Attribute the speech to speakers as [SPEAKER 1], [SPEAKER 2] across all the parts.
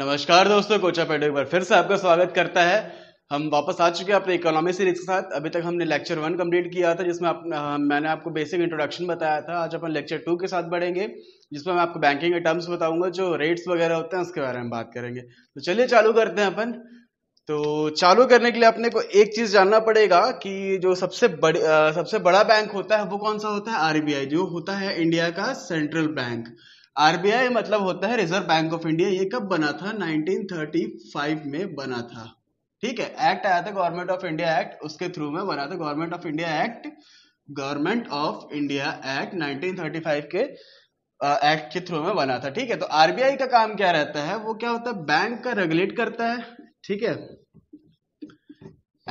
[SPEAKER 1] नमस्कार दोस्तों कोचा पेडो एक बार फिर से आपका स्वागत करता है हम वापस आ चुके हैं अपने इकोनॉमी सीरीज के साथ अभी तक हमने लेक्चर वन कंप्लीट किया था जिसमें आप, मैंने आपको बेसिक इंट्रोडक्शन बताया था आज अपन लेक्चर टू के साथ बढ़ेंगे जिसमें मैं आपको बैंकिंग के टर्म्स बताऊंगा जो रेट्स वगैरह होते हैं उसके बारे में बात करेंगे तो चलिए चालू करते हैं अपन तो चालू करने के लिए अपने को एक चीज जानना पड़ेगा कि जो सबसे बड़ी सबसे बड़ा बैंक होता है वो कौन सा होता है आरबीआई जो होता है इंडिया का सेंट्रल बैंक आरबीआई मतलब होता है रिजर्व बैंक ऑफ इंडिया ये कब बना था 1935 में बना था ठीक है एक्ट आया था गवर्नमेंट ऑफ इंडिया एक्ट उसके थ्रू में बना था government of India act government of India act 1935 के एक्ट के थ्रू में बना था ठीक है तो आरबीआई का काम क्या रहता है वो क्या होता है बैंक का रेगुलेट करता है ठीक है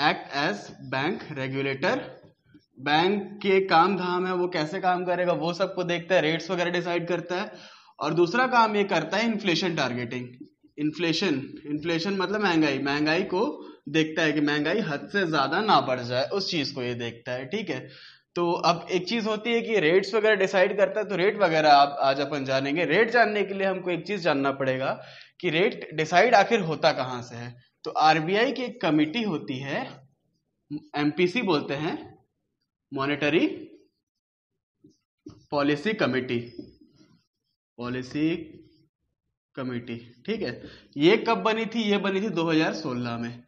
[SPEAKER 1] act as bank regulator bank के काम धाम है वो कैसे काम करेगा वो सबको देखता है रेट्स वगैरह डिसाइड करता है और दूसरा काम ये करता है इन्फ्लेशन टारगेटिंग इन्फ्लेशन इन्फ्लेशन मतलब महंगाई महंगाई को देखता है कि महंगाई हद से ज्यादा ना बढ़ जाए उस चीज को ये देखता है ठीक है तो अब एक चीज होती है कि रेट्स वगैरह डिसाइड करता है तो रेट वगैरह आप आज अपन जानेंगे रेट जानने के लिए हमको एक चीज जानना पड़ेगा कि रेट डिसाइड आखिर होता कहाँ से है तो आरबीआई की एक कमिटी होती है एमपीसी बोलते हैं monetary policy committee policy committee ठीक है ये कब बनी थी ये बनी थी 2016 में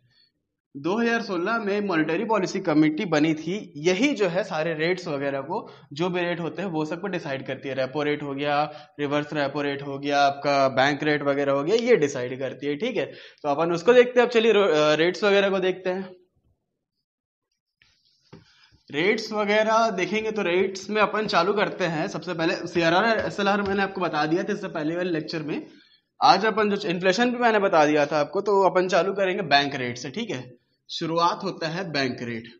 [SPEAKER 1] 2016 में मॉनिटरी पॉलिसी कमेटी बनी थी यही जो है सारे रेट्स वगैरह को जो भी रेट होते हैं वो सब को डिसाइड करती है रेपो रेट हो गया रिवर्स रेपो रेट हो गया आपका बैंक रेट वगैरह हो गया ये डिसाइड करती है ठीक है तो अपन उसको देखते हैं अब चलिए रेट्स वगैरह को देखते हैं रेट्स वगैरह देखेंगे तो रेट्स में अपन चालू करते हैं सबसे पहले C R R S L R मैंने आपको बता दिया था इससे पहले वाले लेक्चर में आज अपन जो इन्फ्लेशन भी मैंने बता दिया था आपको तो अपन चालू करेंगे बैंक रेट से ठीक है शुरुआत होता है बैंक रेट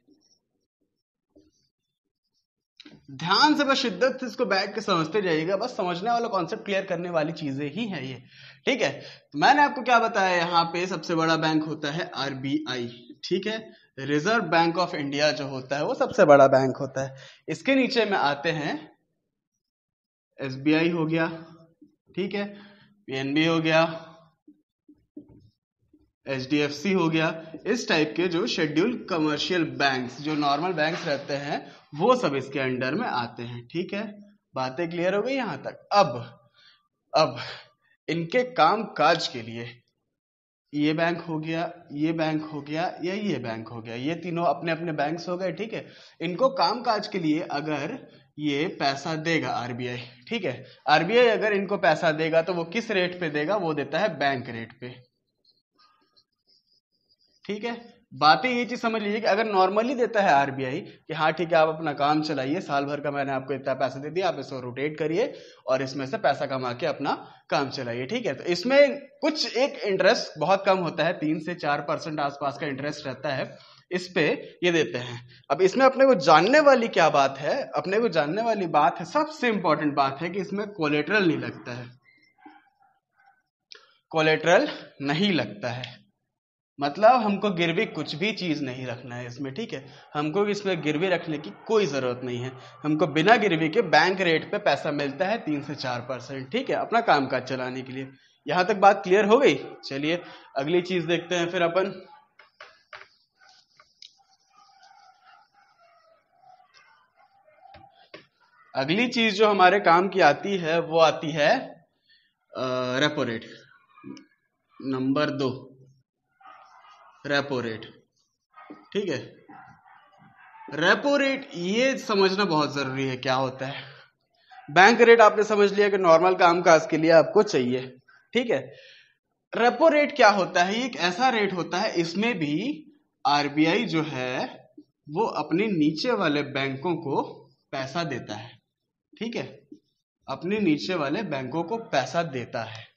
[SPEAKER 1] ध्यान से बस शिद्दत इसको बैठ के समझते जाइएगा बस समझने वाला कॉन्सेप्ट क्लियर करने वाली चीजें ही है ये ठीक है तो मैंने आपको क्या बताया यहाँ पे सबसे बड़ा बैंक होता है आरबीआई ठीक है रिजर्व बैंक ऑफ इंडिया जो होता है वो सबसे बड़ा बैंक होता है इसके नीचे में आते हैं एस हो गया ठीक है पी हो गया एच हो गया इस टाइप के जो शेड्यूल कमर्शियल बैंक्स जो नॉर्मल बैंक्स रहते हैं वो सब इसके अंडर में आते हैं ठीक है बातें क्लियर हो गई यहां तक अब अब इनके काम काज के लिए ये बैंक हो गया ये बैंक हो गया या ये बैंक हो गया ये तीनों अपने अपने बैंक्स हो गए ठीक है इनको कामकाज के लिए अगर ये पैसा देगा आरबीआई ठीक है आरबीआई अगर इनको पैसा देगा तो वो किस रेट पे देगा वो देता है बैंक रेट पे ठीक है बातें ये चीज समझ लीजिए कि अगर नॉर्मली देता है आरबीआई कि हाँ ठीक है आप अपना काम चलाइए साल भर का मैंने आपको इतना पैसा दे दिया आप इसको रोटेट करिए और इसमें से पैसा कमा के अपना काम चलाइए ठीक है तो इसमें कुछ एक इंटरेस्ट बहुत कम होता है तीन से चार परसेंट आसपास का इंटरेस्ट रहता है इस पे ये देते हैं अब इसमें अपने को जानने वाली क्या बात है अपने को जानने वाली बात है सबसे इंपॉर्टेंट बात है कि इसमें कोलेटरल नहीं लगता है कोलेटरल नहीं लगता है मतलब हमको गिरवी कुछ भी चीज़ नहीं रखना है इसमें ठीक है हमको इसमें गिरवी रखने की कोई ज़रूरत नहीं है हमको बिना गिरवी के बैंक रेट पे पैसा मिलता है तीन से चार परसेंट ठीक है अपना काम काज चलाने के लिए यहाँ तक बात क्लियर हो गई चलिए अगली चीज़ देखते हैं फिर अपन अगली चीज़ जो हमारे काम की आती है वो आती है रेपो रेट नंबर दो रेपो रेट ठीक है रेपो रेट ये समझना बहुत ज़रूरी है क्या होता है बैंक रेट आपने समझ लिया कि नॉर्मल काम काज के लिए आपको चाहिए ठीक है रेपो रेट क्या होता है एक ऐसा रेट होता है इसमें भी आरबीआई जो है वो अपने नीचे वाले बैंकों को पैसा देता है ठीक है अपने नीचे वाले बैंकों को पैसा देता है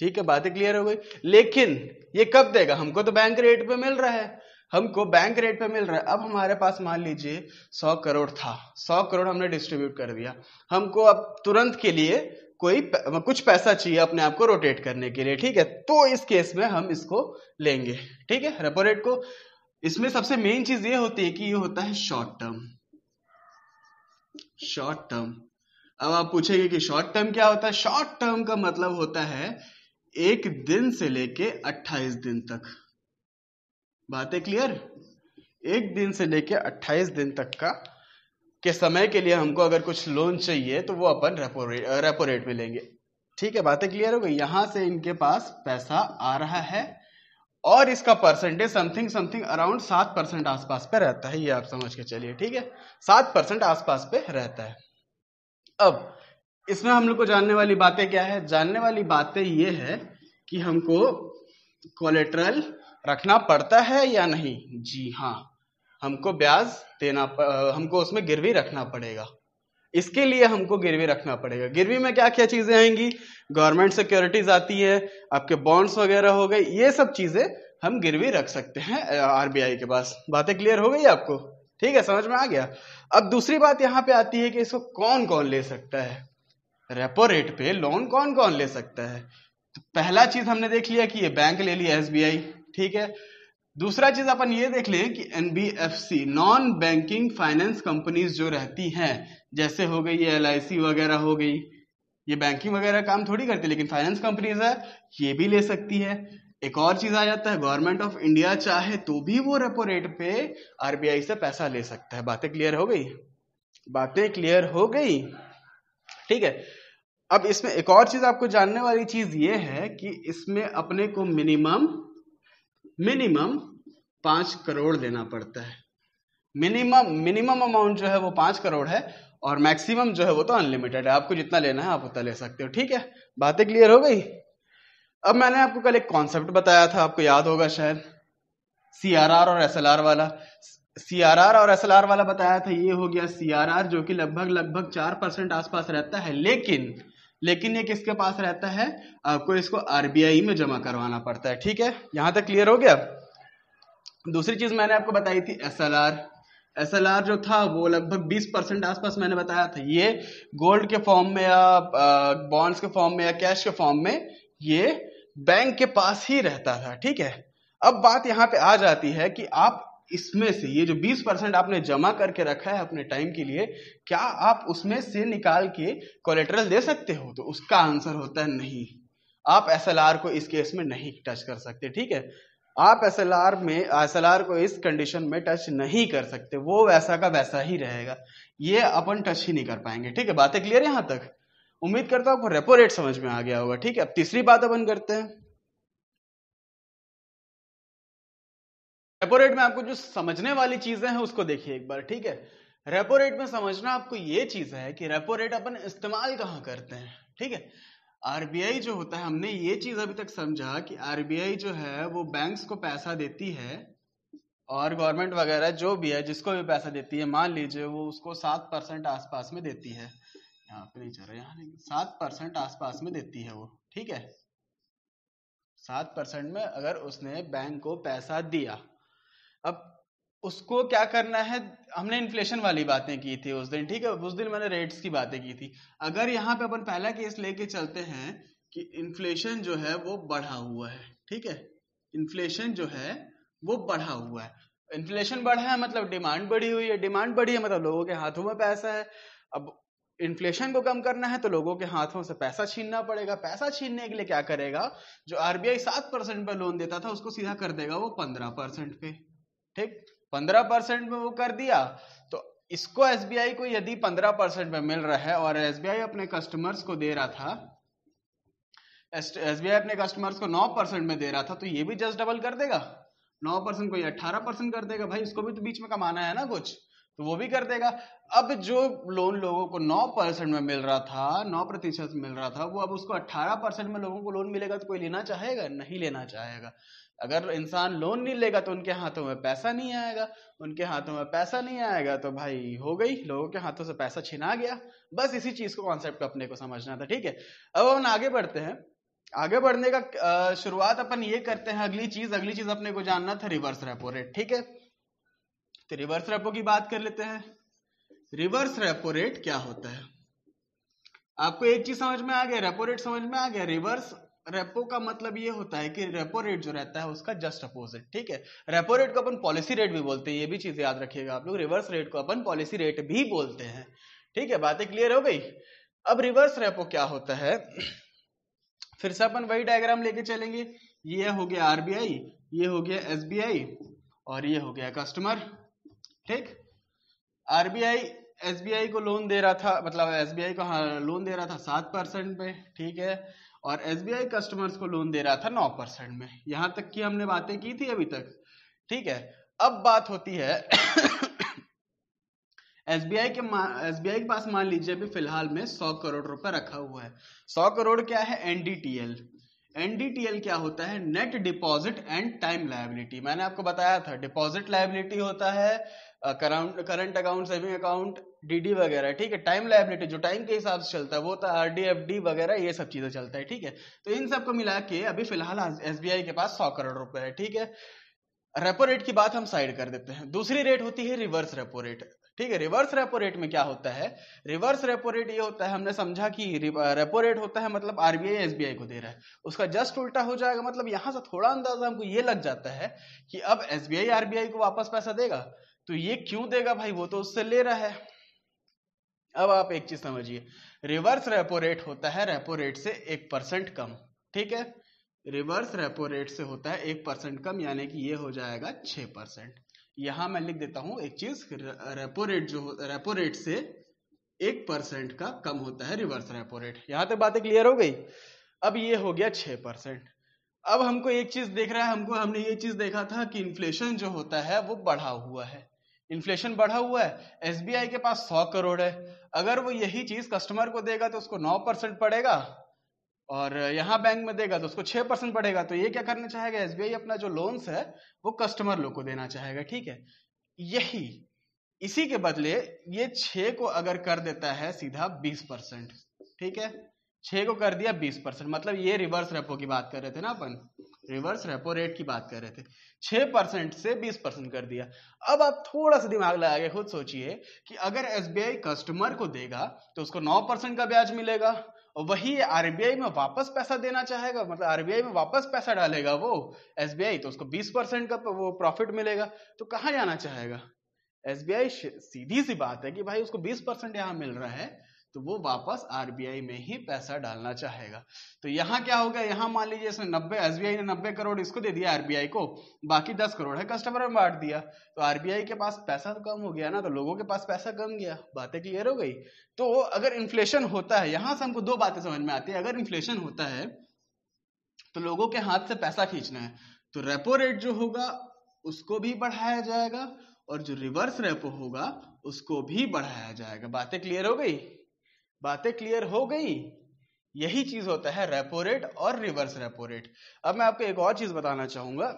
[SPEAKER 1] ठीक है बातें क्लियर हो गई लेकिन ये कब देगा हमको तो बैंक रेट पे मिल रहा है हमको बैंक रेट पे मिल रहा है अब हमारे पास मान लीजिए सौ करोड़ था सौ करोड़ हमने डिस्ट्रीब्यूट कर दिया हमको अब तुरंत के लिए कोई मतलब कुछ पैसा चाहिए अपने आप को रोटेट करने के लिए ठीक है तो इस केस में हम इसको लेंगे ठीक है रेपो रेट को इसमें सबसे मेन चीज ये होती है कि ये होता है शॉर्ट टर्म शॉर्ट टर्म अब आप पूछेंगे कि शॉर्ट टर्म क्या होता है शॉर्ट टर्म का मतलब होता है एक दिन से लेके 28 दिन तक बातें क्लियर एक दिन से लेके 28 दिन तक का के समय के लिए हमको अगर कुछ लोन चाहिए तो वो अपन रेपो रेट रेपो रेट में लेंगे ठीक है बातें क्लियर हो गई यहां से इनके पास पैसा आ रहा है और इसका परसेंटेज समथिंग समथिंग अराउंड सात परसेंट आसपास पे रहता है ये आप समझ के चलिए ठीक है सात परसेंट आसपास पे रहता है अब इसमें हम लोग को जानने वाली बातें क्या है जानने वाली बातें ये है कि हमको कोलेट्रल रखना पड़ता है या नहीं जी हाँ हमको ब्याज देना हमको उसमें गिरवी रखना पड़ेगा इसके लिए हमको गिरवी रखना पड़ेगा गिरवी में क्या क्या चीजें आएंगी गवर्नमेंट सिक्योरिटीज आती है आपके बॉन्ड्स वगैरह हो गए ये सब चीजें हम गिरवी रख सकते हैं आरबीआई के पास बातें क्लियर हो गई आपको ठीक है समझ में आ गया अब दूसरी बात यहाँ पे आती है कि इसको कौन कौन ले सकता है रेपो रेट पे लोन कौन कौन ले सकता है तो पहला चीज हमने देख लिया कि ये बैंक ले लिया एसबीआई ठीक है दूसरा चीज अपन ये देख लें कि NBFC non banking finance companies जो रहती हैं जैसे हो गई एल वगैरह हो गई ये बैंकिंग वगैरह काम थोड़ी करती लेकिन फाइनेंस कंपनीज है ये भी ले सकती है एक और चीज आ जाता है गवर्नमेंट ऑफ इंडिया चाहे तो भी वो रेपो रेट पे आरबीआई से पैसा ले सकता है बातें क्लियर हो गई बातें क्लियर हो गई ठीक है अब इसमें एक और चीज आपको जानने वाली चीज ये है कि इसमें अपने को मिनिमम मिनिमम पांच करोड़ देना पड़ता है मिनिमम मिनिमम अमाउंट जो है वो पांच करोड़ है और मैक्सिमम जो है वो तो अनलिमिटेड है आपको जितना लेना है आप उतना ले सकते हो ठीक है बातें क्लियर हो गई अब मैंने आपको कल एक कॉन्सेप्ट बताया था आपको याद होगा शायद सीआरआर और एसएलआर वाला सीआरआर और एसएलआर वाला बताया था ये हो गया सीआरआर जो कि लगभग लगभग चार परसेंट आसपास रहता है लेकिन लेकिन ये किसके पास रहता है आपको इसको आरबीआई में जमा करवाना पड़ता है ठीक है यहां तक क्लियर हो गया दूसरी चीज मैंने आपको बताई थी S L R S L R जो था वो लगभग 20 परसेंट आसपास मैंने बताया था ये गोल्ड के फॉर्म में या बॉन्ड्स के फॉर्म में या कैश के फॉर्म में ये बैंक के पास ही रहता था ठीक है अब बात यहाँ पे आ जाती है कि आप इसमें से ये जो 20 परसेंट आपने जमा करके रखा है अपने टाइम के लिए क्या आप उसमें से निकाल के कोलेट्रल दे सकते हो तो उसका आंसर होता है नहीं आप एस को इस केस में नहीं टच कर सकते ठीक है आप एस में एस को इस कंडीशन में टच नहीं कर सकते वो वैसा का वैसा ही रहेगा ये अपन टच ही नहीं कर पाएंगे ठीक है बातें क्लियर यहां तक उम्मीद करता हूं आपको रेपो रेट समझ में आ गया होगा ठीक है अब तीसरी बात अपन करते हैं रेपो रेट में आपको जो समझने वाली चीजें हैं उसको देखिए एक बार ठीक है रेपो रेट में समझना आपको ये चीज है कि रेपो रेट अपन इस्तेमाल कहाँ करते हैं ठीक है आरबीआई जो होता है हमने ये चीज अभी तक समझा कि आरबीआई जो है वो बैंक्स को पैसा देती है और गवर्नमेंट वगैरह जो भी है जिसको भी पैसा देती है मान लीजिए वो उसको सात परसेंट आसपास में देती है यहाँ पे नहीं चल रहा यहाँ सात परसेंट आसपास में देती है वो ठीक है सात परसेंट में अगर उसने बैंक को पैसा दिया अब उसको क्या करना है हमने इन्फ्लेशन वाली बातें की थी उस दिन ठीक है उस दिन मैंने रेट्स की बातें की थी अगर यहाँ पे अपन पहला केस लेके चलते हैं कि इन्फ्लेशन जो है वो बढ़ा हुआ है ठीक है इन्फ्लेशन जो है वो बढ़ा हुआ है इन्फ्लेशन बढ़ा है मतलब डिमांड बढ़ी हुई है डिमांड बढ़ी है मतलब लोगों के हाथों में पैसा है अब इन्फ्लेशन को कम करना है तो लोगों के हाथों से पैसा छीनना पड़ेगा पैसा छीनने के लिए क्या करेगा जो आरबीआई सात परसेंट पर लोन देता था उसको सीधा कर देगा वो पंद्रह परसेंट पे ठीक पंद्रह परसेंट में वो कर दिया तो इसको एसबीआई को यदि पंद्रह परसेंट में मिल रहा है और एसबीआई अपने कस्टमर्स को दे रहा था एसबीआई अपने कस्टमर्स को नौ परसेंट में दे रहा था तो ये भी जस्ट डबल कर देगा नौ परसेंट को अठारह अट्ठारह परसेंट कर देगा भाई इसको भी तो बीच में कमाना है ना कुछ तो वो भी कर देगा अब जो लोन लोगों को 9 परसेंट में मिल रहा था 9 प्रतिशत मिल रहा था वो अब उसको 18 परसेंट में लोगों को लोन मिलेगा तो कोई लेना चाहेगा नहीं लेना चाहेगा अगर इंसान लोन नहीं लेगा तो उनके हाथों में पैसा नहीं आएगा उनके हाथों में पैसा नहीं आएगा तो भाई हो गई लोगों के हाथों से पैसा छिना गया बस इसी चीज को कॉन्सेप्ट अपने को समझना था ठीक है अब हम आगे बढ़ते हैं आगे बढ़ने का शुरुआत अपन ये करते हैं अगली चीज अगली चीज अपने को जानना था रिवर्स रेपो रेट ठीक है तो रिवर्स रेपो की बात कर लेते हैं रिवर्स रेपो रेट क्या होता है आपको एक चीज समझ में आ गया रेपो रेट समझ में आ गया रिवर्स रेपो का मतलब ये होता है कि रेपो रेट जो रहता है उसका जस्ट अपोजिट ठीक है रेपो रेट को अपन पॉलिसी रेट भी बोलते हैं ये भी चीज याद रखिएगा आप लोग रिवर्स रेट को अपन पॉलिसी रेट भी बोलते हैं ठीक है बातें क्लियर हो गई अब रिवर्स रेपो क्या होता है फिर से अपन वही डायग्राम लेके चलेंगे ये हो गया आरबीआई ये हो गया एसबीआई और ये हो गया कस्टमर ठीक आरबीआई एसबीआई को लोन दे रहा था मतलब एसबीआई को हाँ, लोन दे रहा था सात परसेंट पे ठीक है और एसबीआई कस्टमर्स को लोन दे रहा था नौ परसेंट में यहां तक की हमने बातें की थी अभी तक ठीक है अब बात होती है एसबीआई के एसबीआई के पास मान लीजिए अभी फिलहाल में सौ करोड़ रुपए रखा हुआ है सौ करोड़ क्या है एनडीटीएल एनडीटीएल क्या होता है net deposit and time liability मैंने आपको बताया था डिपॉजिट लाइबिलिटी होता है current account saving account DD वगैरह ठीक है टाइम लाइबिलिटी जो टाइम के हिसाब से चलता है वो था आरडी डी वगैरह ये सब चीजें चलता है ठीक है तो इन सबको मिला के अभी फिलहाल एसबीआई के पास सौ करोड़ रुपए है ठीक है रेपो रेट की बात हम साइड कर देते हैं दूसरी रेट होती है रिवर्स रेपो रेट ठीक है रिवर्स रेपो रेट में क्या होता है रिवर्स रेपो रेट ये होता है हमने समझा कि रेपो रेट होता है मतलब आरबीआई एसबीआई को दे रहा है उसका जस्ट उल्टा हो जाएगा मतलब यहां से थोड़ा अंदाजा हमको ये लग जाता है कि अब एसबीआई आरबीआई को वापस पैसा देगा तो ये क्यों देगा भाई वो तो उससे ले रहा है अब आप एक चीज समझिए रिवर्स रेपो रेट होता है रेपो रेट से एक परसेंट कम ठीक है रिवर्स रेपो रेट से होता है एक परसेंट कम यानी कि ये हो जाएगा छह परसेंट यहां मैं लिख देता हूं एक चीज रेपो रेट जो रेपो रेट से एक परसेंट का कम होता है रिवर्स रेपो रेट यहां तक बातें क्लियर हो गई अब ये हो गया छह परसेंट अब हमको एक चीज देख रहा है हमको हमने ये चीज देखा था कि इन्फ्लेशन जो होता है वो बढ़ा हुआ है इन्फ्लेशन बढ़ा हुआ है एसबीआई के पास सौ करोड़ है अगर वो यही चीज कस्टमर को देगा तो उसको नौ परसेंट पड़ेगा और यहाँ बैंक में देगा तो उसको छह परसेंट पड़ेगा तो ये क्या करना चाहेगा एस अपना जो लोन्स है वो कस्टमर लोग को देना चाहेगा ठीक है यही इसी के बदले ये छ को अगर कर देता है सीधा बीस परसेंट ठीक है छ को कर दिया बीस परसेंट मतलब ये रिवर्स रेपो की बात कर रहे थे ना अपन रिवर्स रेपो रेट की बात कर रहे थे छह परसेंट से बीस परसेंट कर दिया अब आप थोड़ा सा दिमाग लगा के खुद सोचिए कि अगर एस कस्टमर को देगा तो उसको नौ परसेंट का ब्याज मिलेगा और वही आरबीआई में वापस पैसा देना चाहेगा मतलब आरबीआई में वापस पैसा डालेगा वो एस तो उसको बीस परसेंट का वो प्रॉफिट मिलेगा तो कहाँ जाना चाहेगा एस सीधी सी बात है कि भाई उसको बीस परसेंट यहाँ मिल रहा है तो वो वापस आरबीआई में ही पैसा डालना चाहेगा तो यहाँ क्या होगा यहाँ मान लीजिए इसने नब्बे एसबीआई ने नब्बे करोड़ इसको दे दिया आरबीआई को बाकी दस करोड़ है कस्टमर में बांट दिया तो आरबीआई के पास पैसा तो कम हो गया ना तो लोगों के पास पैसा कम गया बातें क्लियर हो गई तो अगर इन्फ्लेशन होता है यहां से हमको दो बातें समझ में आती है अगर इन्फ्लेशन होता है तो लोगों के हाथ से पैसा खींचना है तो रेपो रेट जो होगा उसको भी बढ़ाया जाएगा और जो रिवर्स रेपो होगा उसको भी बढ़ाया जाएगा बातें क्लियर हो गई बातें क्लियर हो गई यही चीज होता है रेपो रेट और रिवर्स रेपो रेट अब मैं आपको एक और चीज बताना चाहूंगा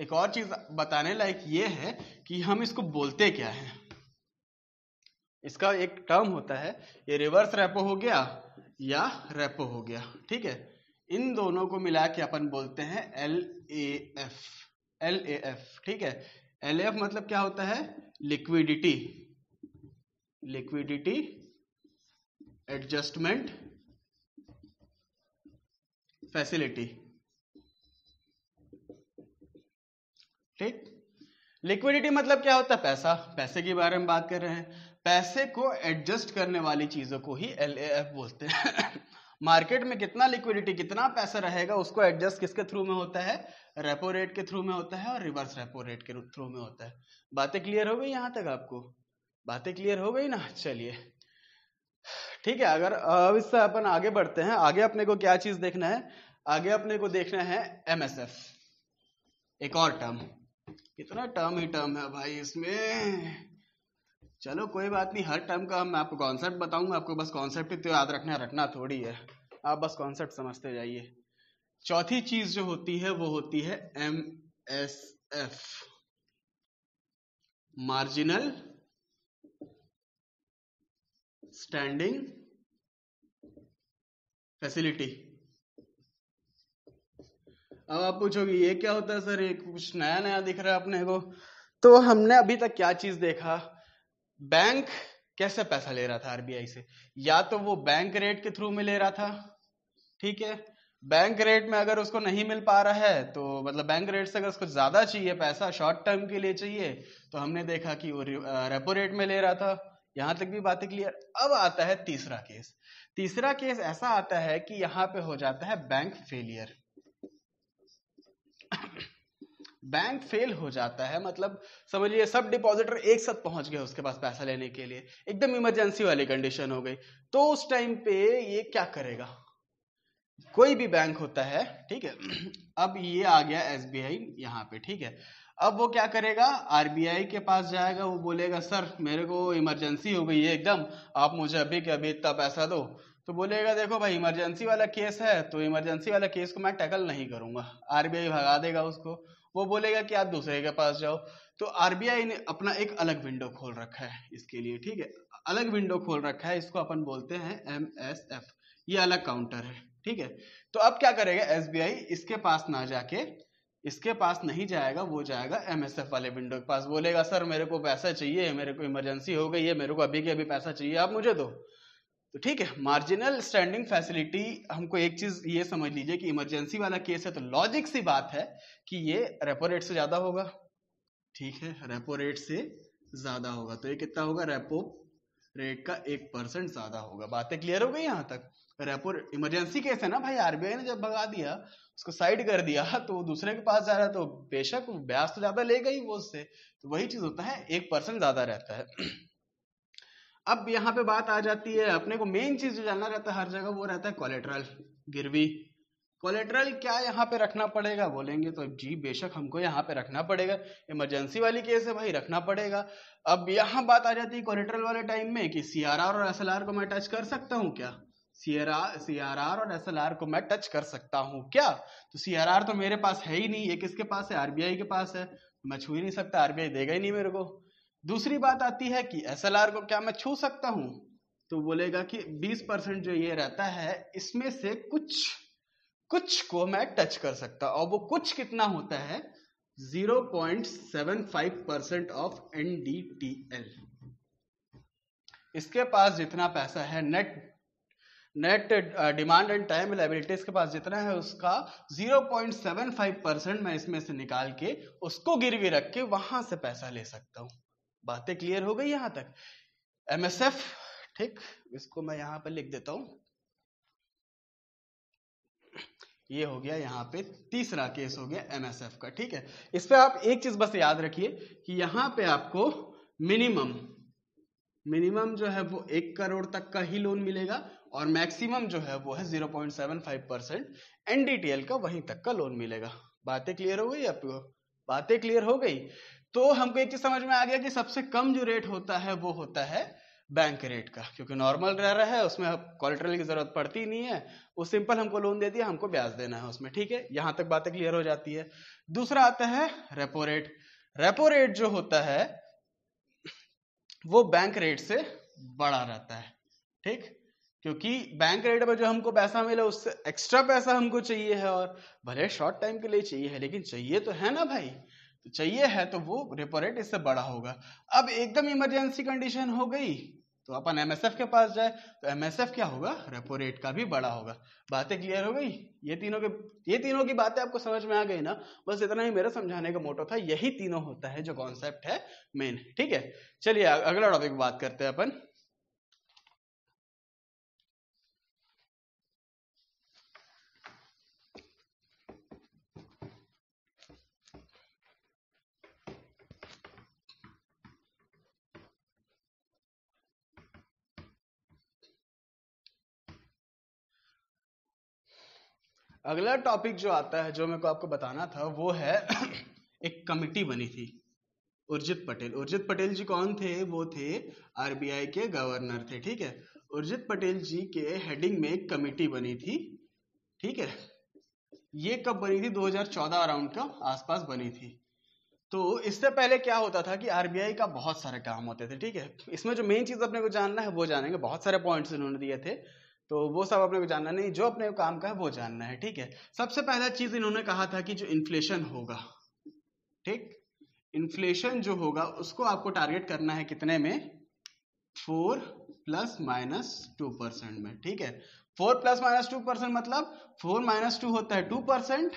[SPEAKER 1] एक और चीज बताने लायक ये है कि हम इसको बोलते क्या है इसका एक टर्म होता है ये रिवर्स रेपो हो गया या रेपो हो गया ठीक है इन दोनों को मिला के अपन बोलते हैं L A F L A F ठीक है एल ए एफ मतलब क्या होता है लिक्विडिटी लिक्विडिटी एडजस्टमेंट फैसिलिटी ठीक लिक्विडिटी मतलब क्या होता है पैसा पैसे के बारे में बात कर रहे हैं पैसे को एडजस्ट करने वाली चीजों को ही एल बोलते हैं मार्केट में कितना लिक्विडिटी कितना पैसा रहेगा उसको एडजस्ट किसके थ्रू में होता है रेपो रेट के थ्रू में होता है और रिवर्स रेपो रेट के थ्रू में होता है बातें क्लियर हो गई यहां तक आपको बातें क्लियर हो गई ना चलिए ठीक है अगर अब इससे अपन आगे बढ़ते हैं आगे अपने को क्या चीज देखना है आगे अपने को देखना है एमएसएफ एक और टर्म कितना टर्म ही टर्म है भाई इसमें चलो कोई बात नहीं हर टर्म का मैं आपको कॉन्सेप्ट बताऊंगा आपको बस कॉन्सेप्ट तो याद रखना रटना थोड़ी है आप बस कॉन्सेप्ट समझते जाइए चौथी चीज जो होती है वो होती है M S F marginal standing facility अब आप पूछोगे ये क्या होता है सर ये कुछ नया नया दिख रहा है अपने को तो हमने अभी तक क्या चीज देखा बैंक कैसे पैसा ले रहा था आरबीआई से या तो वो बैंक रेट के थ्रू में ले रहा था ठीक है बैंक रेट में अगर उसको नहीं मिल पा रहा है तो मतलब बैंक रेट से अगर उसको ज्यादा चाहिए पैसा शॉर्ट टर्म के लिए चाहिए तो हमने देखा कि वो रेपो रेट में ले रहा था यहां तक भी बातें क्लियर अब आता है तीसरा केस तीसरा केस ऐसा आता है कि यहां पे हो जाता है बैंक फेलियर बैंक फेल हो जाता है मतलब समझिए सब डिपॉजिटर एक साथ पहुंच गए उसके पास पैसा लेने के लिए एकदम इमरजेंसी वाली कंडीशन हो गई तो उस टाइम पे ये क्या करेगा कोई भी बैंक होता है ठीक है अब ये आ गया एस बी आई यहाँ पे ठीक है अब वो क्या करेगा आरबीआई के पास जाएगा वो बोलेगा सर मेरे को इमरजेंसी हो गई है एकदम आप मुझे अभी के अभी इतना पैसा दो तो बोलेगा देखो भाई इमरजेंसी वाला केस है तो इमरजेंसी वाला केस को मैं टैकल नहीं करूंगा आरबीआई भगा देगा उसको वो बोलेगा कि आप दूसरे के पास जाओ तो आरबीआई ने अपना एक अलग विंडो खोल रखा है इसके लिए ठीक है अलग विंडो खोल रखा है इसको अपन बोलते हैं एम एस एफ ये अलग काउंटर है ठीक है तो अब क्या करेगा एस इसके पास ना जाके इसके पास नहीं जाएगा वो जाएगा एमएसएफ वाले विंडो के पास बोलेगा सर मेरे को पैसा चाहिए मेरे को इमरजेंसी हो गई है मेरे को अभी के अभी पैसा चाहिए आप मुझे दो तो ठीक है मार्जिनल स्टैंडिंग फैसिलिटी हमको एक चीज ये समझ लीजिए कि इमरजेंसी वाला केस है तो लॉजिक सी बात है कि ये रेपो रेट से ज्यादा होगा ठीक है रेपो रेट से ज्यादा होगा तो ये कितना होगा रेपो रेट का एक परसेंट ज्यादा होगा बातें क्लियर हो गई यहां तक रेपो इमरजेंसी केस है ना भाई आरबीआई ने जब भगा दिया उसको साइड कर दिया तो दूसरे के पास जा रहा है तो बेशक ब्याज तो ज्यादा लेगा ही वो उससे तो वही चीज होता है एक परसेंट ज्यादा रहता है अब यहाँ पे बात आ जाती है अपने को मेन चीज जो जानना रहता है हर जगह वो रहता है कोलेट्रल गिरवी कोलेट्रल क्या यहाँ पे रखना पड़ेगा बोलेंगे तो जी बेशक हमको यहाँ पे रखना पड़ेगा इमरजेंसी वाली केस है भाई रखना पड़ेगा अब यहाँ बात आ जाती है कोलेट्रल वाले टाइम में कि सीआरआर और एसएलआर को मैं टच कर सकता हूँ क्या सीआरआर और एसएलआर को मैं टच कर सकता हूँ क्या तो सीआरआर तो मेरे पास है ही नहीं ये किसके पास है आरबीआई के पास है तो मैं छू ही नहीं सकता आरबीआई देगा ही नहीं मेरे को दूसरी बात आती है कि एस को क्या मैं छू सकता हूं तो बोलेगा कि 20 परसेंट जो ये रहता है इसमें से कुछ कुछ को मैं टच कर सकता और वो कुछ कितना होता है 0.75 परसेंट ऑफ एनडीटीएल इसके पास जितना पैसा है net net demand and time liabilities के पास जितना है उसका 0.75 परसेंट मैं इसमें से निकाल के उसको गिरवी रख के वहां से पैसा ले सकता हूँ बातें क्लियर हो गई यहाँ तक एमएसएफ ठीक इसको मैं यहाँ पर लिख देता हूँ ये हो गया यहाँ पे तीसरा केस हो गया एमएसएफ का ठीक है इस पर आप एक चीज बस याद रखिए कि यहाँ पे आपको मिनिमम मिनिमम जो है वो एक करोड़ तक का ही लोन मिलेगा और मैक्सिमम जो है वो है zero point seven five percent NDTL का वहीं तक का लोन मिलेगा बातें क्लियर हो गई आपको बातें क्लियर हो गई तो हमको एक चीज समझ में आ गया कि सबसे कम जो रेट होता है वो होता है बैंक रेट का क्योंकि नॉर्मल रह रहा है उसमें कोलेट्रल की जरूरत पड़ती ही नहीं है वो सिंपल हमको लोन दे दिया हमको ब्याज देना है उसमें ठीक है यहां तक बातें क्लियर हो जाती है दूसरा आता है रेपो रेट रेपो रेट जो होता है वो बैंक रेट से बड़ा रहता है ठीक क्योंकि बैंक रेट पर जो हमको पैसा मिला उससे एक्स्ट्रा पैसा हमको चाहिए है और भले शॉर्ट टाइम के लिए चाहिए है लेकिन चाहिए तो है ना भाई तो चाहिए है तो वो रेपो रेट इससे बड़ा होगा अब एकदम इमरजेंसी कंडीशन हो गई तो अपन एमएसएफ के पास जाए तो एमएसएफ क्या होगा रेपो रेट का भी बड़ा होगा बातें क्लियर हो गई ये तीनों के ये तीनों की बातें आपको समझ में आ गई ना बस इतना ही मेरा समझाने का मोटो था यही तीनों होता है जो कॉन्सेप्ट है मेन ठीक है चलिए अगला टॉपिक बात करते हैं अपन अगला टॉपिक जो आता है जो मेरे को आपको बताना था वो है एक कमिटी बनी थी उर्जित पटेल उर्जित पटेल जी कौन थे वो थे आरबीआई के गवर्नर थे ठीक है उर्जित पटेल जी के हेडिंग में एक कमेटी बनी थी ठीक है ये कब बनी थी 2014 अराउंड का आसपास बनी थी तो इससे पहले क्या होता था कि आरबीआई का बहुत सारे काम होते थे ठीक है इसमें जो मेन चीज अपने को जानना है वो जानेंगे बहुत सारे पॉइंट्स इन्होंने दिए थे तो वो सब अपने को जानना नहीं जो अपने काम का है वो जानना है ठीक है सबसे पहला चीज इन्होंने कहा था कि जो इन्फ्लेशन होगा ठीक इन्फ्लेशन जो होगा उसको आपको टारगेट करना है कितने में four plus minus two percent में ठीक है four plus minus two percent मतलब फोर माइनस टू होता है टू परसेंट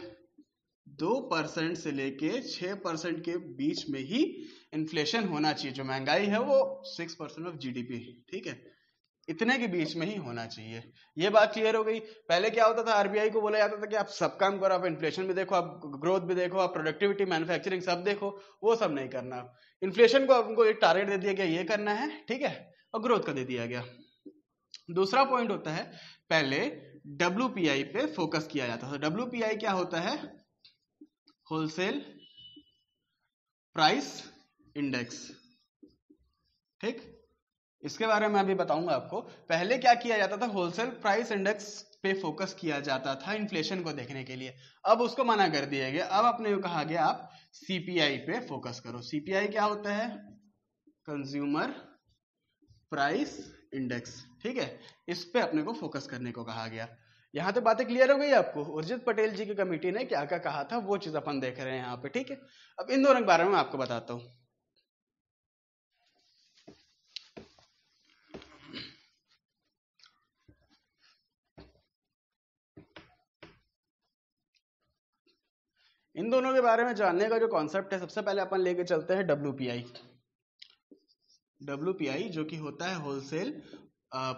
[SPEAKER 1] दो परसेंट से लेके छह परसेंट के बीच में ही इन्फ्लेशन होना चाहिए जो महंगाई है वो सिक्स परसेंट ऑफ जीडीपी ठीक है इतने के बीच में ही होना चाहिए ये बात क्लियर हो गई पहले क्या होता था आरबीआई को बोला जाता था कि आप सब काम करो आप इन्फ्लेशन भी देखो आप ग्रोथ भी देखो आप प्रोडक्टिविटी मैन्युफैक्चरिंग सब देखो वो सब नहीं करना इन्फ्लेशन को आपको एक टारगेट दे दिया गया ये करना है ठीक है और ग्रोथ का दे दिया गया दूसरा पॉइंट होता है पहले डब्ल्यू पे फोकस किया जाता था डब्ल्यू क्या होता है होलसेल प्राइस इंडेक्स ठीक इसके बारे में अभी बताऊंगा आपको पहले क्या किया जाता था होलसेल प्राइस इंडेक्स पे फोकस किया जाता था इन्फ्लेशन को देखने के लिए अब उसको मना कर दिया गया अब अपने कहा गया आप सीपीआई पे फोकस करो सीपीआई क्या होता है कंज्यूमर प्राइस इंडेक्स ठीक है इस पे अपने को फोकस करने को कहा गया यहां तो बातें क्लियर हो गई आपको उर्जित पटेल जी की कमेटी ने क्या क्या कहा था वो चीज अपन देख रहे हैं यहाँ पे ठीक है अब इन दोनों के बारे में आपको बताता हूँ इन दोनों के बारे में जानने का जो कॉन्सेप्ट है सबसे पहले अपन लेके चलते हैं W P I W P I जो कि होता है wholesale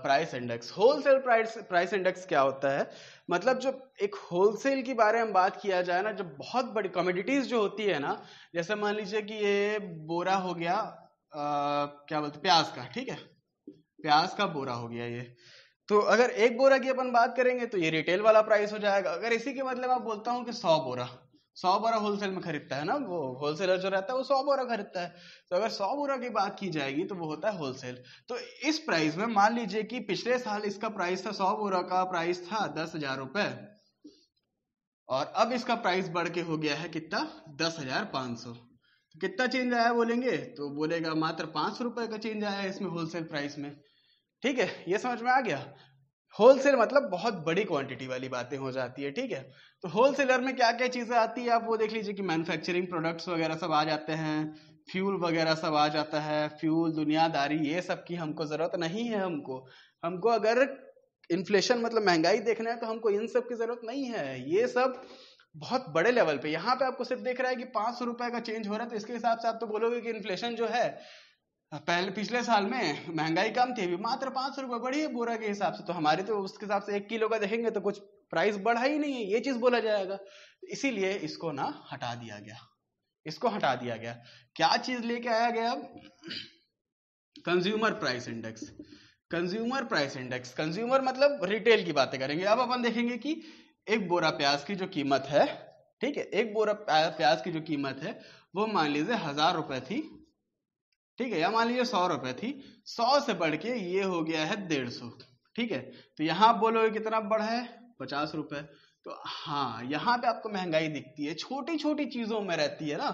[SPEAKER 1] price index wholesale price price index क्या होता है मतलब जो एक होलसेल के बारे में बात किया जाए ना जो बहुत बड़ी कमोडिटीज जो होती है ना जैसे मान लीजिए कि ये बोरा हो गया आ, क्या बोलते प्याज का ठीक है प्याज का बोरा हो गया ये तो अगर एक बोरा की अपन बात करेंगे तो ये रिटेल वाला प्राइस हो जाएगा अगर इसी के मतलब आप बोलता हूँ कि सौ बोरा सौ बोरा होलसेल में खरीदता है ना वो होलसेलर जो रहता है वो सौ बोरा खरीदता है तो अगर सौ बोरा की बात की जाएगी तो वो होता है होलसेल तो इस प्राइस में मान लीजिए कि पिछले साल इसका प्राइस था सौ बोरा का प्राइस था दस हजार रुपए और अब इसका प्राइस बढ़ के हो गया है कितना दस हजार पांच सौ तो कितना चेंज आया बोलेंगे तो बोलेगा मात्र पांच सौ रुपए का चेंज आया है इसमें होलसेल प्राइस में ठीक है ये समझ में आ गया होलसेल मतलब बहुत बड़ी क्वांटिटी वाली बातें हो जाती है ठीक है तो होलसेलर में क्या क्या चीज़ें आती है आप वो देख लीजिए कि मैन्युफैक्चरिंग प्रोडक्ट्स वगैरह सब आ जाते हैं फ्यूल वगैरह सब आ जाता है फ्यूल दुनियादारी ये सब की हमको ज़रूरत नहीं है हमको हमको अगर इन्फ्लेशन मतलब महंगाई देखना है तो हमको इन सब की ज़रूरत नहीं है ये सब बहुत बड़े लेवल पे यहाँ पे आपको सिर्फ देख रहा है कि पांच सौ रुपए का चेंज हो रहा है तो इसके हिसाब से आप तो बोलोगे कि इन्फ्लेशन जो है हाँ, पहले पिछले साल में महंगाई कम थी अभी मात्र पांच सौ रुपये बढ़ी है बोरा के हिसाब से तो हमारे तो उसके हिसाब से एक किलो का देखेंगे तो कुछ प्राइस बढ़ा ही नहीं है ये चीज़ बोला जाएगा इसीलिए इसको ना हटा दिया गया इसको हटा दिया गया क्या चीज़ लेके आया गया अब consumer price index consumer price index consumer मतलब रिटेल की बातें करेंगे अब अपन देखेंगे कि एक बोरा प्याज की जो कीमत है ठीक है एक बोरा प्याज की जो कीमत है वो मान लीजिए हजार रुपए थी ठीक है या मान लीजिए सौ रुपए थी सौ से बढ़ के ये हो गया है डेढ़ सौ ठीक है तो यहाँ आप बोलोगे कितना बढ़ा है पचास रुपए तो हाँ यहाँ पे आपको महंगाई दिखती है छोटी छोटी चीजों में रहती है ना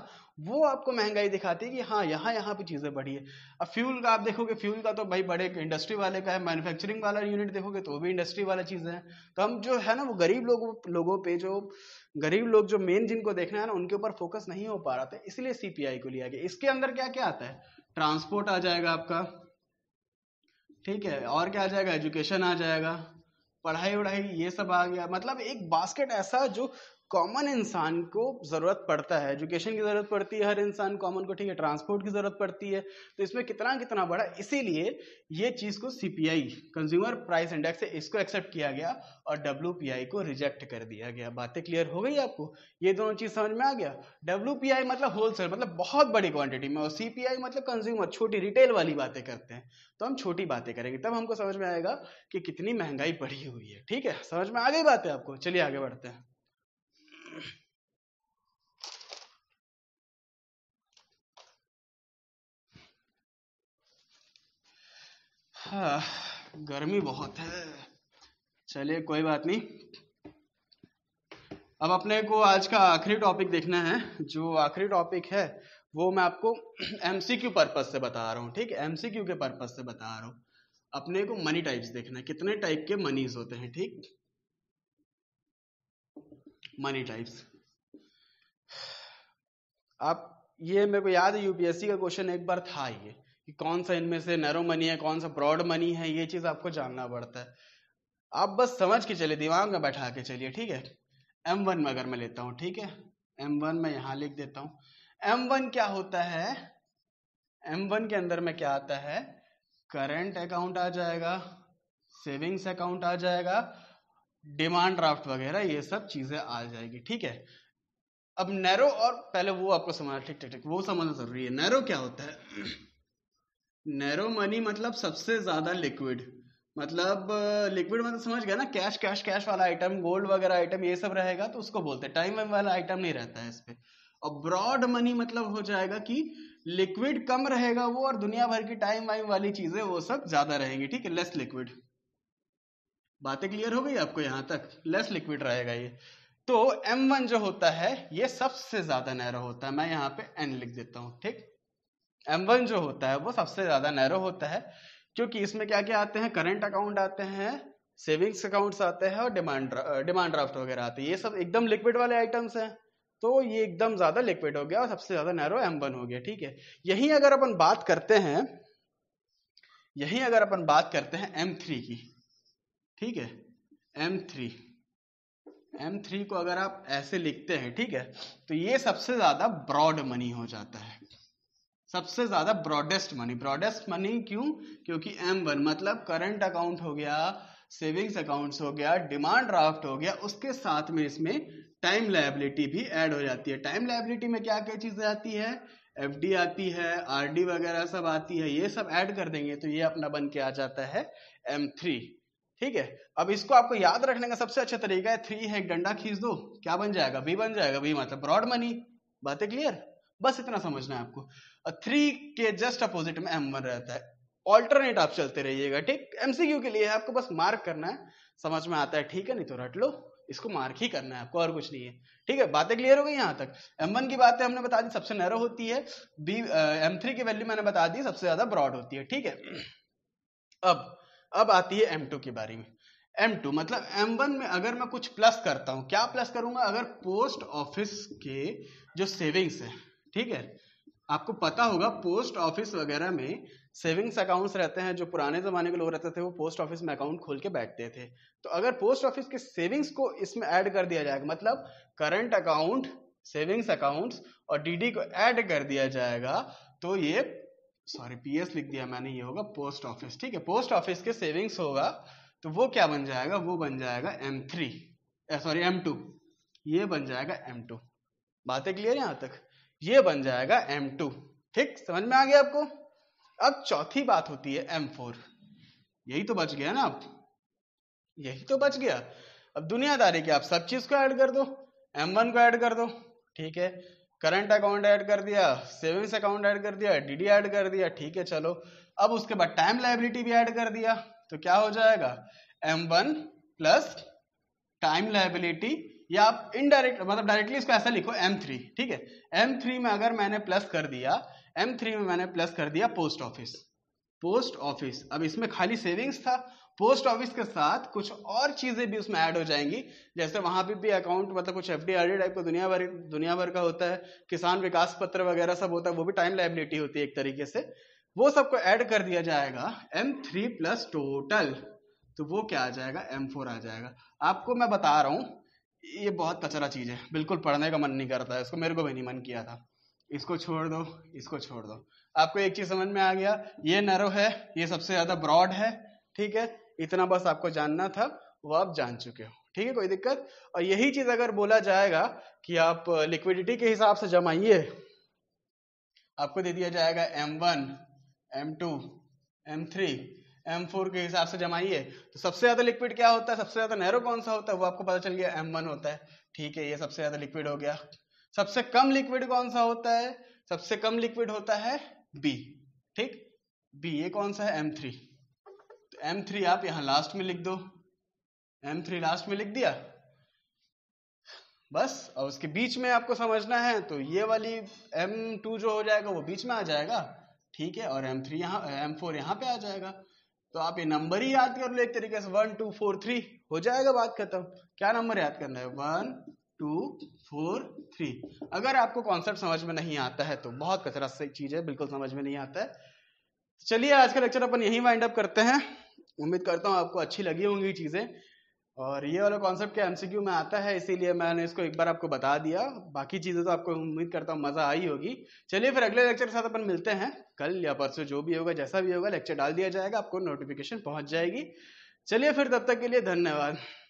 [SPEAKER 1] वो आपको महंगाई दिखाती है कि हाँ यहाँ यहाँ पे चीजें बढ़ी है अब फ्यूल का आप देखोगे फ्यूल का तो भाई बड़े इंडस्ट्री वाले का है मैन्युफैक्चरिंग वाला यूनिट देखोगे तो भी इंडस्ट्री वाला चीजें हैं तो हम जो है ना वो गरीब लोगों लोगों पे जो गरीब लोग जो मेन जिनको देखना है ना उनके ऊपर फोकस नहीं हो पा रहा था इसलिए सीपीआई को लिया गया इसके अंदर क्या क्या आता है ट्रांसपोर्ट आ जाएगा आपका ठीक है और क्या आ जाएगा एजुकेशन आ जाएगा पढ़ाई वढ़ाई ये सब आ गया मतलब एक बास्केट ऐसा जो कॉमन इंसान को ज़रूरत पड़ता है एजुकेशन की ज़रूरत पड़ती है हर इंसान कॉमन को ठीक है ट्रांसपोर्ट की ज़रूरत पड़ती है तो इसमें कितना कितना बड़ा इसीलिए ये चीज़ को सी कंज्यूमर प्राइस इंडेक्स से इसको एक्सेप्ट किया गया और डब्ल्यू को रिजेक्ट कर दिया गया बातें क्लियर हो गई आपको ये दोनों चीज़ समझ में आ गया डब्ल्यू मतलब होलसेल मतलब बहुत बड़ी क्वांटिटी में और सी मतलब कंज्यूमर छोटी रिटेल वाली बातें करते हैं तो हम छोटी बातें करेंगे तब हमको समझ में आएगा कि कितनी महंगाई बढ़ी हुई है ठीक है समझ में आ गई बातें आपको चलिए आगे बढ़ते हैं हाँ, गर्मी बहुत है चलिए कोई बात नहीं अब अपने को आज का आखिरी टॉपिक देखना है जो आखिरी टॉपिक है वो मैं आपको एमसीक्यू पर्पज से बता रहा हूँ ठीक है एमसीक्यू के पर्पज से बता रहा हूँ अपने को मनी टाइप्स देखना है कितने टाइप के मनीज होते हैं ठीक मनी टाइप्स आप ये मेरे को याद है यूपीएससी का क्वेश्चन एक बार था ये कि कौन सा इनमें से नैरो मनी है कौन सा ब्रॉड मनी है ये चीज आपको जानना पड़ता है आप बस समझ के चलिए दिमाग में बैठा के चलिए ठीक है एम वन में अगर मैं लेता हूँ ठीक है एम वन में यहाँ लिख देता हूँ एम वन क्या होता है एम वन के अंदर में क्या आता है करंट अकाउंट आ जाएगा सेविंग्स अकाउंट आ जाएगा डिमांड ड्राफ्ट वगैरह ये सब चीजें आ जाएगी ठीक है अब नैरो और पहले वो आपको समझना ठीक ठीक ठीक वो समझना जरूरी है नैरो क्या होता है नैरो मनी मतलब सबसे ज्यादा लिक्विड मतलब लिक्विड मतलब समझ गया ना कैश कैश कैश वाला आइटम गोल्ड वगैरह आइटम ये सब रहेगा तो उसको बोलते हैं टाइम वाला आइटम नहीं रहता है इस पर और ब्रॉड मनी मतलब हो जाएगा कि लिक्विड कम रहेगा वो और दुनिया भर की टाइम वाइम वाली चीजें वो सब ज्यादा रहेंगी ठीक है लेस लिक्विड बातें क्लियर हो गई आपको यहां तक लेस लिक्विड रहेगा ये तो M1 जो होता है ये सबसे ज्यादा नैरो होता है मैं यहाँ पे N लिख देता हूँ ठीक M1 जो होता है वो सबसे ज्यादा नैरो होता है क्योंकि इसमें क्या क्या आते हैं करंट अकाउंट आते हैं सेविंग्स अकाउंट्स आते हैं और डिमांड डिमांड ड्राफ्ट वगैरह आते हैं ये सब एकदम लिक्विड वाले आइटम्स हैं तो ये एकदम ज्यादा लिक्विड हो गया और सबसे ज्यादा नैरो M1 हो गया ठीक है यही अगर अपन बात करते हैं यही अगर अपन बात करते हैं थ्री की ठीक है एम थ्री एम थ्री को अगर आप ऐसे लिखते हैं ठीक है तो ये सबसे ज्यादा ब्रॉड मनी हो जाता है सबसे ज्यादा ब्रॉडेस्ट मनी ब्रॉडेस्ट मनी क्यों क्योंकि एम वन मतलब करंट अकाउंट हो गया सेविंग्स अकाउंट्स हो गया डिमांड ड्राफ्ट हो गया उसके साथ में इसमें टाइम लाइबिलिटी भी ऐड हो जाती है टाइम लाइबिलिटी में क्या क्या चीजें आती है एफ आती है आर वगैरह सब आती है ये सब ऐड कर देंगे तो ये अपना बन के आ जाता है एम थ्री ठीक है अब इसको आपको याद रखने का सबसे अच्छा तरीका है थ्री है डंडा खींच दो क्या बन जाएगा बी बन जाएगा बी मतलब ब्रॉड मनी बातें क्लियर बस इतना समझना है आपको थ्री के जस्ट अपोजिट में एम वन रहता है ऑल्टरनेट आप चलते रहिएगा ठीक एमसीक्यू के लिए आपको बस मार्क करना है समझ में आता है ठीक है नहीं तो रट लो इसको मार्क ही करना है आपको और कुछ नहीं है ठीक है बातें क्लियर हो गई यहाँ तक एम वन की बातें हमने बता दी सबसे नैरो होती है बी एम थ्री की वैल्यू मैंने बता दी सबसे ज्यादा ब्रॉड होती है ठीक है अब अब आती है M2 टू की बारी में M2 मतलब M1 में अगर मैं कुछ प्लस करता हूं क्या प्लस करूंगा अगर पोस्ट ऑफिस के जो सेविंग्स है ठीक है आपको पता होगा पोस्ट ऑफिस वगैरह में सेविंग्स अकाउंट्स रहते हैं जो पुराने जमाने के लोग रहते थे वो पोस्ट ऑफिस में अकाउंट खोल के बैठते थे तो अगर पोस्ट ऑफिस के सेविंग्स को इसमें ऐड कर दिया जाएगा मतलब करंट अकाउंट सेविंग्स अकाउंट्स और डीडी को ऐड कर दिया जाएगा तो ये सॉरी पीएस लिख दिया मैंने ये होगा पोस्ट ऑफिस ठीक है पोस्ट ऑफिस के सेविंग्स होगा तो वो क्या बन जाएगा वो बन जाएगा M three sorry M two ये बन जाएगा एम टू बातें क्लियर यहां तक ये बन जाएगा एम टू ठीक समझ में आ गया आपको अब चौथी बात होती है एम फोर यही तो बच गया ना अब यही तो बच गया अब दुनियादारी की आप सब चीज को ऐड कर दो एम वन को ऐड कर दो ठीक है करंट अकाउंट ऐड कर दिया सेविंग्स अकाउंट ऐड कर दिया डीडी ऐड कर दिया ठीक है चलो अब उसके बाद टाइम लाइबिलिटी भी ऐड कर दिया तो क्या हो जाएगा M one plus time liability या आप इनडायरेक्ट मतलब डायरेक्टली इसको ऐसा लिखो एम थ्री ठीक है एम थ्री में अगर मैंने प्लस कर दिया एम थ्री में मैंने प्लस कर दिया पोस्ट ऑफिस पोस्ट ऑफिस अब इसमें खाली सेविंग्स था पोस्ट ऑफिस के साथ कुछ और चीजें भी उसमें ऐड हो जाएंगी जैसे वहां पे भी अकाउंट मतलब कुछ एफ डी टाइप का दुनिया भर दुनिया भर का होता है किसान विकास पत्र वगैरह सब होता है वो भी टाइम लाइबिलिटी होती है एक तरीके से वो सबको ऐड कर दिया जाएगा एम थ्री प्लस टोटल तो वो क्या आ जाएगा एम फोर आ जाएगा आपको मैं बता रहा हूँ ये बहुत कचरा चीज है बिल्कुल पढ़ने का मन नहीं करता इसको मेरे को भी नहीं मन किया था इसको छोड़ दो इसको छोड़ दो आपको एक चीज समझ में आ गया ये नरो है ये सबसे ज्यादा ब्रॉड है ठीक है इतना बस आपको जानना था वो आप जान चुके हो ठीक है कोई दिक्कत और यही चीज अगर बोला जाएगा कि आप लिक्विडिटी के हिसाब से जमाइए आपको दे दिया जाएगा M1, M2, M3, M4 के हिसाब से जमाइए तो सबसे ज्यादा लिक्विड क्या होता है सबसे ज्यादा नहरो कौन सा होता है वो आपको पता चल गया M1 होता है ठीक है ये सबसे ज्यादा लिक्विड हो गया सबसे कम लिक्विड कौन सा होता है सबसे कम लिक्विड होता है बी ठीक बी ये कौन सा है एम थ्री एम थ्री आप यहां लास्ट में लिख दो एम थ्री लास्ट में लिख दिया बस और उसके बीच में आपको समझना है तो ये वाली एम टू जो हो जाएगा वो बीच में आ जाएगा ठीक है और एम थ्री यहाँ एम फोर यहाँ पे आ जाएगा तो आप ये नंबर ही याद कर लो एक तरीके से वन टू फोर थ्री हो जाएगा बात खत्म क्या नंबर याद करना है वन टू फोर थ्री अगर आपको कॉन्सेप्ट समझ में नहीं आता है तो बहुत कचरा से चीज है बिल्कुल समझ में नहीं आता है तो चलिए आज का लेक्चर अपन यही वाइंड अप करते हैं उम्मीद करता हूँ आपको अच्छी लगी होंगी चीज़ें और ये वाला कॉन्सेप्ट क्या एमसीक्यू में आता है इसीलिए मैंने इसको एक बार आपको बता दिया बाकी चीज़ें तो आपको उम्मीद करता हूँ मज़ा आई होगी चलिए फिर अगले लेक्चर के साथ अपन मिलते हैं कल या परसों जो भी होगा जैसा भी होगा लेक्चर डाल दिया जाएगा आपको नोटिफिकेशन पहुँच जाएगी चलिए फिर तब तक के लिए धन्यवाद